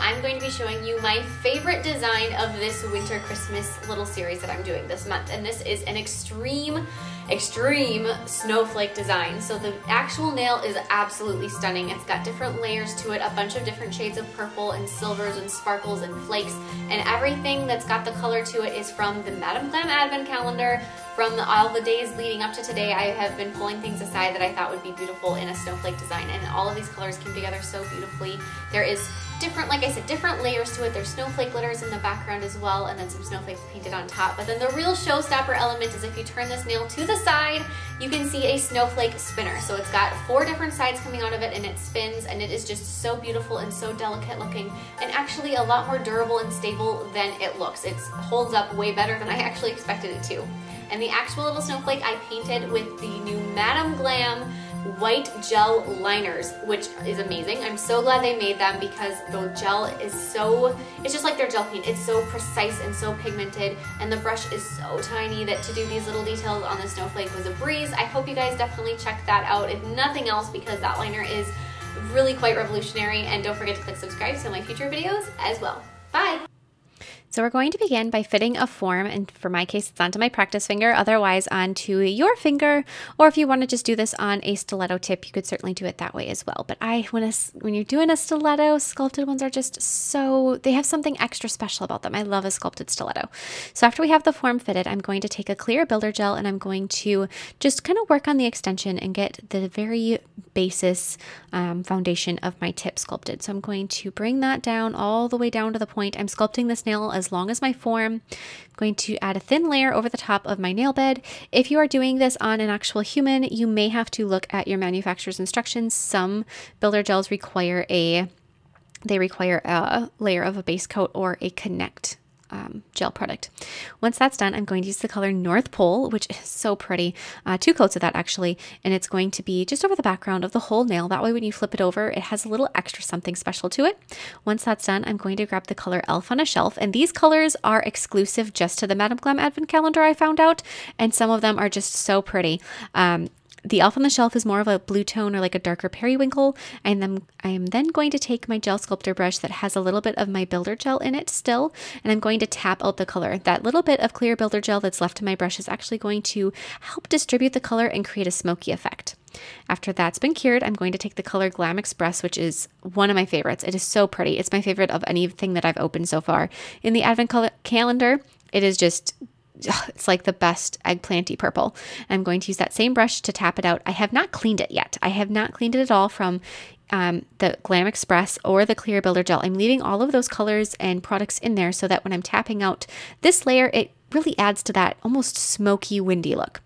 I'm going to be showing you my favorite design of this winter Christmas little series that I'm doing this month. And this is an extreme, extreme snowflake design. So the actual nail is absolutely stunning. It's got different layers to it, a bunch of different shades of purple and silvers and sparkles and flakes. And everything that's got the color to it is from the Madame Glam Advent Calendar. From all the days leading up to today, I have been pulling things aside that I thought would be beautiful in a snowflake design. And all of these colors came together so beautifully. There is different, like I said, different layers to it. There's snowflake glitters in the background as well, and then some snowflakes painted on top. But then the real showstopper element is if you turn this nail to the side, you can see a snowflake spinner. So it's got four different sides coming out of it and it spins and it is just so beautiful and so delicate looking and actually a lot more durable and stable than it looks. It holds up way better than I actually expected it to. And the actual little snowflake I painted with the new Madame Glam white gel liners, which is amazing. I'm so glad they made them because the gel is so, it's just like their gel paint. It's so precise and so pigmented and the brush is so tiny that to do these little details on the snowflake was a breeze. I hope you guys definitely check that out if nothing else because that liner is really quite revolutionary and don't forget to click subscribe to my future videos as well. Bye! So we're going to begin by fitting a form, and for my case, it's onto my practice finger, otherwise onto your finger, or if you want to just do this on a stiletto tip, you could certainly do it that way as well. But I, when, a, when you're doing a stiletto, sculpted ones are just so, they have something extra special about them. I love a sculpted stiletto. So after we have the form fitted, I'm going to take a clear builder gel and I'm going to just kind of work on the extension and get the very basis um, foundation of my tip sculpted. So I'm going to bring that down all the way down to the point. I'm sculpting this nail as as long as my form. I'm going to add a thin layer over the top of my nail bed. If you are doing this on an actual human, you may have to look at your manufacturer's instructions. Some builder gels require a they require a layer of a base coat or a connect um, gel product. Once that's done, I'm going to use the color North Pole, which is so pretty. Uh, two coats of that actually, and it's going to be just over the background of the whole nail. That way when you flip it over, it has a little extra something special to it. Once that's done, I'm going to grab the color Elf on a Shelf, and these colors are exclusive just to the Madame Glam Advent Calendar, I found out, and some of them are just so pretty. Um, the Elf on the Shelf is more of a blue tone or like a darker periwinkle. And then I am then going to take my gel sculptor brush that has a little bit of my builder gel in it still, and I'm going to tap out the color. That little bit of clear builder gel that's left to my brush is actually going to help distribute the color and create a smoky effect. After that's been cured, I'm going to take the color Glam Express, which is one of my favorites. It is so pretty. It's my favorite of anything that I've opened so far. In the advent calendar, it is just it's like the best eggplanty purple. I'm going to use that same brush to tap it out. I have not cleaned it yet. I have not cleaned it at all from um, the Glam Express or the Clear Builder Gel. I'm leaving all of those colors and products in there so that when I'm tapping out this layer, it really adds to that almost smoky, windy look.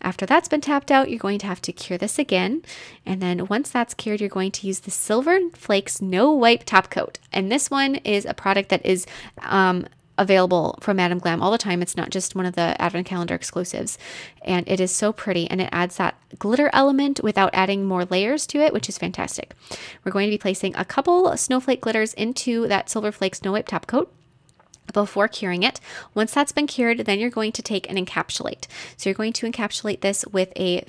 After that's been tapped out, you're going to have to cure this again. And then once that's cured, you're going to use the Silver Flakes No Wipe Top Coat. And this one is a product that is um, available from Madame Glam all the time. It's not just one of the advent calendar exclusives. And it is so pretty and it adds that glitter element without adding more layers to it, which is fantastic. We're going to be placing a couple snowflake glitters into that Silver Flake Snow White top coat before curing it. Once that's been cured, then you're going to take and encapsulate. So you're going to encapsulate this with a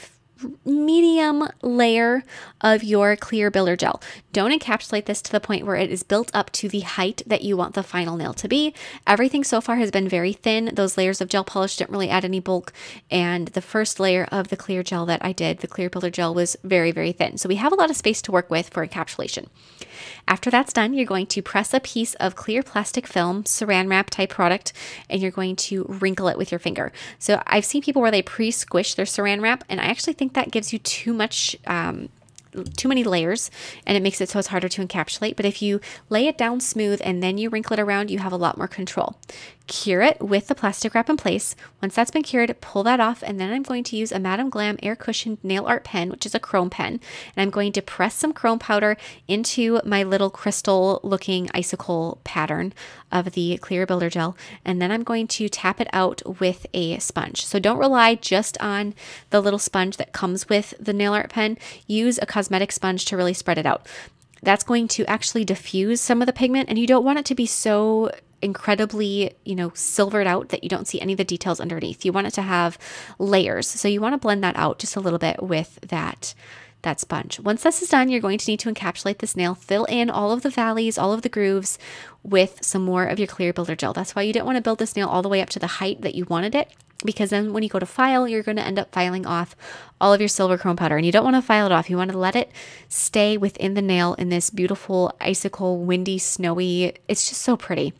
medium layer of your clear builder gel. Don't encapsulate this to the point where it is built up to the height that you want the final nail to be. Everything so far has been very thin. Those layers of gel polish didn't really add any bulk. And the first layer of the clear gel that I did, the clear builder gel was very, very thin. So we have a lot of space to work with for encapsulation. After that's done, you're going to press a piece of clear plastic film, saran wrap type product, and you're going to wrinkle it with your finger. So I've seen people where they pre-squish their saran wrap, and I actually think that gives you too much um, too many layers and it makes it so it's harder to encapsulate. But if you lay it down smooth and then you wrinkle it around, you have a lot more control cure it with the plastic wrap in place. Once that's been cured, pull that off, and then I'm going to use a Madame Glam Air Cushioned Nail Art Pen, which is a chrome pen, and I'm going to press some chrome powder into my little crystal looking icicle pattern of the clear builder gel, and then I'm going to tap it out with a sponge. So don't rely just on the little sponge that comes with the nail art pen. Use a cosmetic sponge to really spread it out that's going to actually diffuse some of the pigment and you don't want it to be so incredibly, you know, silvered out that you don't see any of the details underneath. You want it to have layers. So you want to blend that out just a little bit with that that sponge. Once this is done, you're going to need to encapsulate this nail, fill in all of the valleys, all of the grooves with some more of your clear builder gel. That's why you didn't want to build this nail all the way up to the height that you wanted it, because then when you go to file, you're going to end up filing off all of your silver chrome powder. And you don't want to file it off. You want to let it stay within the nail in this beautiful icicle, windy, snowy, it's just so pretty.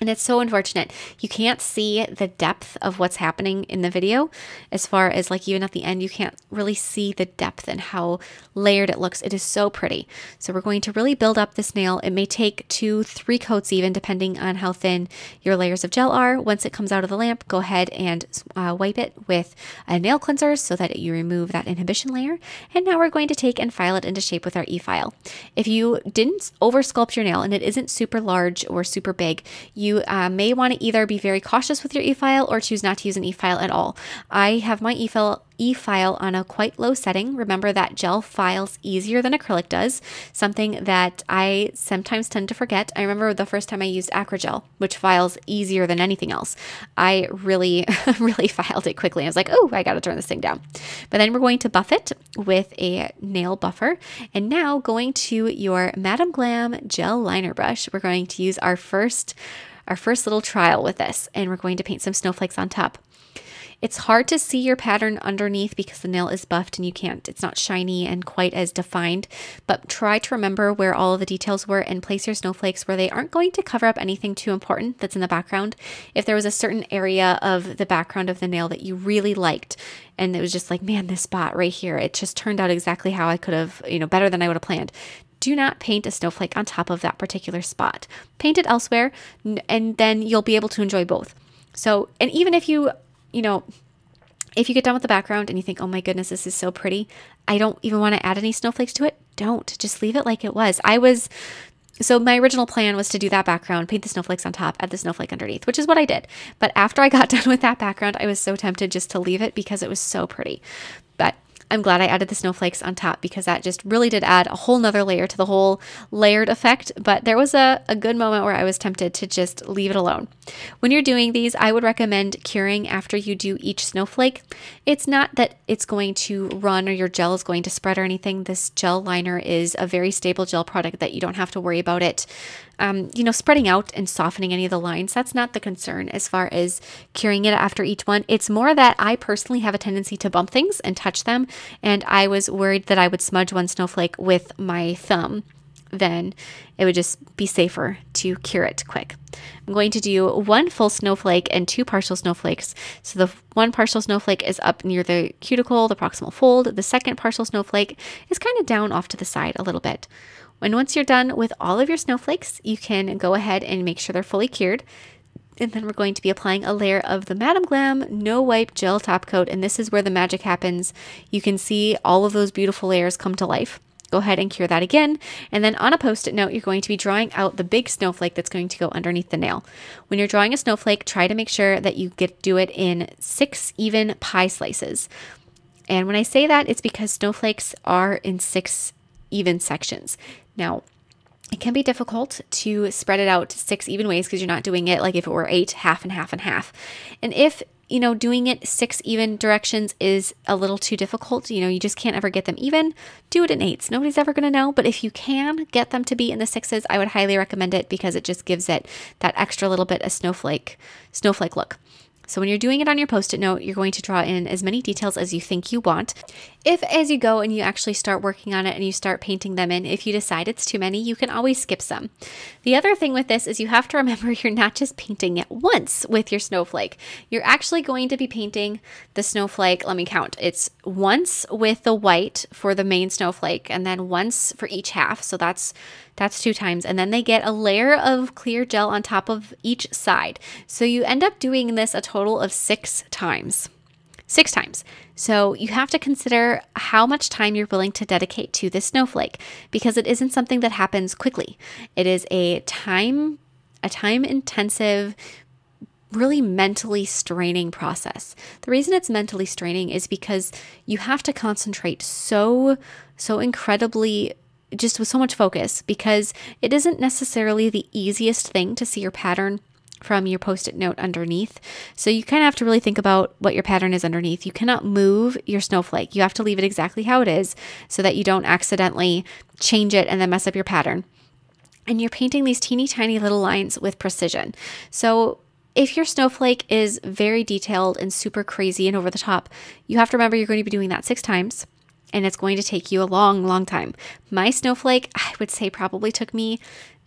And it's so unfortunate. You can't see the depth of what's happening in the video, as far as like even at the end, you can't really see the depth and how layered it looks. It is so pretty. So we're going to really build up this nail. It may take two, three coats even, depending on how thin your layers of gel are. Once it comes out of the lamp, go ahead and uh, wipe it with a nail cleanser so that you remove that inhibition layer. And now we're going to take and file it into shape with our e-file. If you didn't over sculpt your nail and it isn't super large or super big, you you uh, may want to either be very cautious with your e-file or choose not to use an e-file at all. I have my e-file e-file on a quite low setting. Remember that gel files easier than acrylic does, something that I sometimes tend to forget. I remember the first time I used Acrygel, which files easier than anything else. I really, really filed it quickly. I was like, oh, I got to turn this thing down. But then we're going to buff it with a nail buffer. And now going to your Madame Glam gel liner brush, we're going to use our first our first little trial with this, and we're going to paint some snowflakes on top. It's hard to see your pattern underneath because the nail is buffed and you can't, it's not shiny and quite as defined, but try to remember where all the details were and place your snowflakes where they aren't going to cover up anything too important that's in the background. If there was a certain area of the background of the nail that you really liked and it was just like, man, this spot right here, it just turned out exactly how I could have, you know, better than I would have planned do not paint a snowflake on top of that particular spot. Paint it elsewhere, and then you'll be able to enjoy both. So, and even if you, you know, if you get done with the background and you think, oh my goodness, this is so pretty, I don't even want to add any snowflakes to it, don't. Just leave it like it was. I was, so my original plan was to do that background, paint the snowflakes on top, add the snowflake underneath, which is what I did. But after I got done with that background, I was so tempted just to leave it because it was so pretty. I'm glad I added the snowflakes on top because that just really did add a whole nother layer to the whole layered effect. But there was a, a good moment where I was tempted to just leave it alone. When you're doing these, I would recommend curing after you do each snowflake. It's not that it's going to run or your gel is going to spread or anything. This gel liner is a very stable gel product that you don't have to worry about it um, you know, spreading out and softening any of the lines. That's not the concern as far as curing it after each one. It's more that I personally have a tendency to bump things and touch them, and I was worried that I would smudge one snowflake with my thumb then it would just be safer to cure it quick. I'm going to do one full snowflake and two partial snowflakes. So the one partial snowflake is up near the cuticle, the proximal fold. The second partial snowflake is kind of down off to the side a little bit. And once you're done with all of your snowflakes, you can go ahead and make sure they're fully cured. And then we're going to be applying a layer of the Madame Glam No Wipe Gel Top Coat. And this is where the magic happens. You can see all of those beautiful layers come to life. Go ahead and cure that again. And then on a post-it note, you're going to be drawing out the big snowflake that's going to go underneath the nail. When you're drawing a snowflake, try to make sure that you get do it in six even pie slices. And when I say that, it's because snowflakes are in six even sections. Now, it can be difficult to spread it out six even ways because you're not doing it like if it were eight, half and half and half. And if you know, doing it six even directions is a little too difficult. You know, you just can't ever get them even. Do it in eights. Nobody's ever going to know. But if you can get them to be in the sixes, I would highly recommend it because it just gives it that extra little bit of snowflake, snowflake look. So when you're doing it on your post-it note, you're going to draw in as many details as you think you want. If as you go and you actually start working on it and you start painting them in, if you decide it's too many, you can always skip some. The other thing with this is you have to remember you're not just painting it once with your snowflake. You're actually going to be painting the snowflake, let me count. It's once with the white for the main snowflake and then once for each half. So that's that's two times. And then they get a layer of clear gel on top of each side. So you end up doing this a total total of six times. Six times. So you have to consider how much time you're willing to dedicate to this snowflake because it isn't something that happens quickly. It is a time a time intensive really mentally straining process. The reason it's mentally straining is because you have to concentrate so so incredibly just with so much focus because it isn't necessarily the easiest thing to see your pattern from your post it note underneath. So you kind of have to really think about what your pattern is underneath. You cannot move your snowflake. You have to leave it exactly how it is so that you don't accidentally change it and then mess up your pattern. And you're painting these teeny tiny little lines with precision. So if your snowflake is very detailed and super crazy and over the top, you have to remember you're going to be doing that six times and it's going to take you a long, long time. My snowflake, I would say, probably took me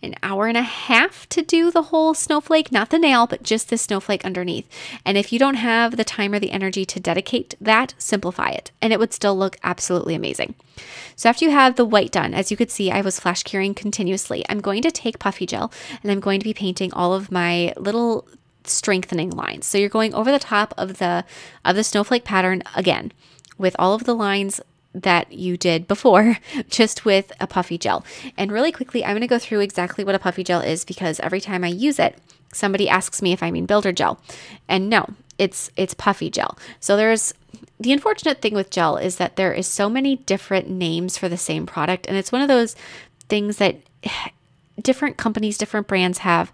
an hour and a half to do the whole snowflake, not the nail, but just the snowflake underneath. And if you don't have the time or the energy to dedicate that, simplify it, and it would still look absolutely amazing. So after you have the white done, as you could see, I was flash curing continuously. I'm going to take puffy gel and I'm going to be painting all of my little strengthening lines. So you're going over the top of the of the snowflake pattern again with all of the lines that you did before just with a puffy gel. And really quickly, I'm going to go through exactly what a puffy gel is because every time I use it, somebody asks me if I mean builder gel. And no, it's it's puffy gel. So there's the unfortunate thing with gel is that there is so many different names for the same product and it's one of those things that different companies, different brands have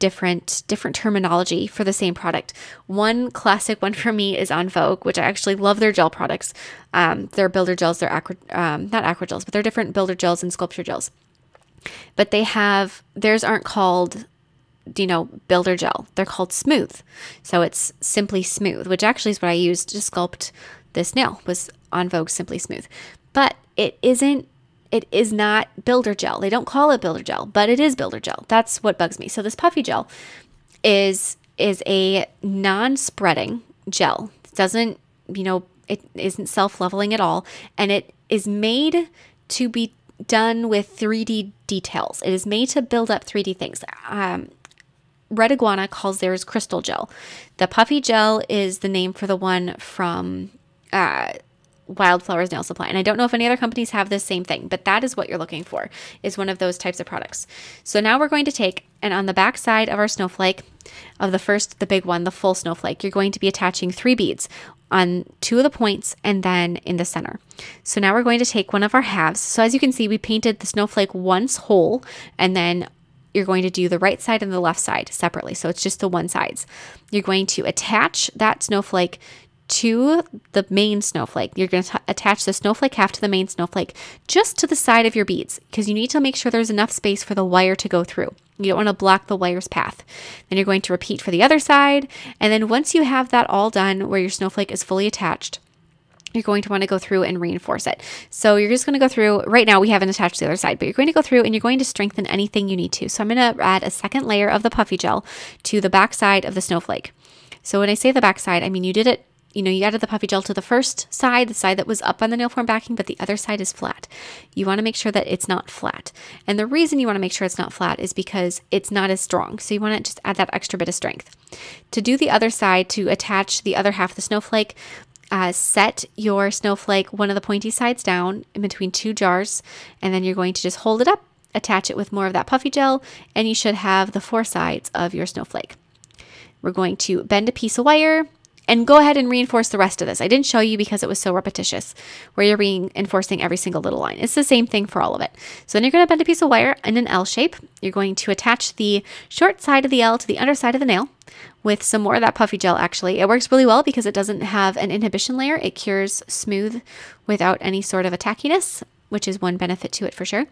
different different terminology for the same product. One classic one for me is on Vogue, which I actually love their gel products. Um, their builder gels, their aqua, um, not aqua gels, but they're different builder gels and sculpture gels. But they have theirs aren't called you know, builder gel. They're called smooth. So it's simply smooth, which actually is what I used to sculpt this nail was on Vogue Simply Smooth. But it isn't it is not builder gel. They don't call it builder gel, but it is builder gel. That's what bugs me. So this puffy gel is is a non-spreading gel. It doesn't, you know, it isn't self-leveling at all and it is made to be done with 3D details. It is made to build up 3D things. Um, Red Iguana calls theirs crystal gel. The puffy gel is the name for the one from uh, Wildflowers Nail Supply. And I don't know if any other companies have the same thing, but that is what you're looking for, is one of those types of products. So now we're going to take, and on the back side of our snowflake, of the first, the big one, the full snowflake, you're going to be attaching three beads on two of the points and then in the center. So now we're going to take one of our halves. So as you can see, we painted the snowflake once whole and then you're going to do the right side and the left side separately. So it's just the one sides. You're going to attach that snowflake to the main snowflake. You're going to attach the snowflake half to the main snowflake just to the side of your beads because you need to make sure there's enough space for the wire to go through. You don't want to block the wire's path. Then you're going to repeat for the other side. And then once you have that all done where your snowflake is fully attached, you're going to want to go through and reinforce it. So you're just going to go through, right now we haven't attached the other side, but you're going to go through and you're going to strengthen anything you need to. So I'm going to add a second layer of the puffy gel to the back side of the snowflake. So when I say the back side, I mean you did it you know, you added the puffy gel to the first side, the side that was up on the nail form backing, but the other side is flat. You want to make sure that it's not flat. And the reason you want to make sure it's not flat is because it's not as strong. So you want to just add that extra bit of strength. To do the other side, to attach the other half of the snowflake, uh, set your snowflake one of the pointy sides down in between two jars, and then you're going to just hold it up, attach it with more of that puffy gel, and you should have the four sides of your snowflake. We're going to bend a piece of wire and go ahead and reinforce the rest of this. I didn't show you because it was so repetitious, where you're reinforcing every single little line. It's the same thing for all of it. So then you're going to bend a piece of wire in an L shape. You're going to attach the short side of the L to the underside of the nail with some more of that puffy gel actually. It works really well because it doesn't have an inhibition layer. It cures smooth without any sort of a tackiness, which is one benefit to it for sure.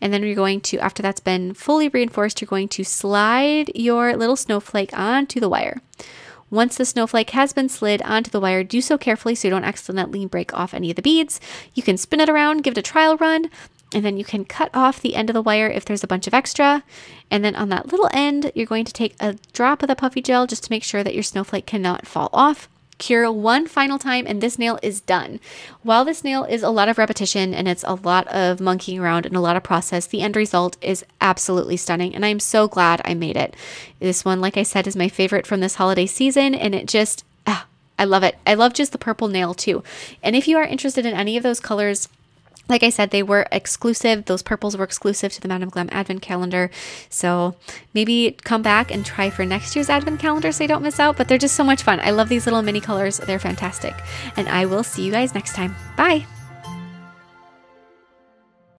And then you're going to, after that's been fully reinforced, you're going to slide your little snowflake onto the wire. Once the snowflake has been slid onto the wire, do so carefully so you don't accidentally break off any of the beads. You can spin it around, give it a trial run, and then you can cut off the end of the wire if there's a bunch of extra. And then on that little end, you're going to take a drop of the puffy gel just to make sure that your snowflake cannot fall off cure one final time and this nail is done. While this nail is a lot of repetition and it's a lot of monkeying around and a lot of process, the end result is absolutely stunning and I'm so glad I made it. This one, like I said, is my favorite from this holiday season and it just, ah, I love it. I love just the purple nail too. And if you are interested in any of those colors, like I said, they were exclusive. Those purples were exclusive to the Madame Glam Advent Calendar. So maybe come back and try for next year's Advent Calendar so you don't miss out. But they're just so much fun. I love these little mini colors. They're fantastic. And I will see you guys next time. Bye.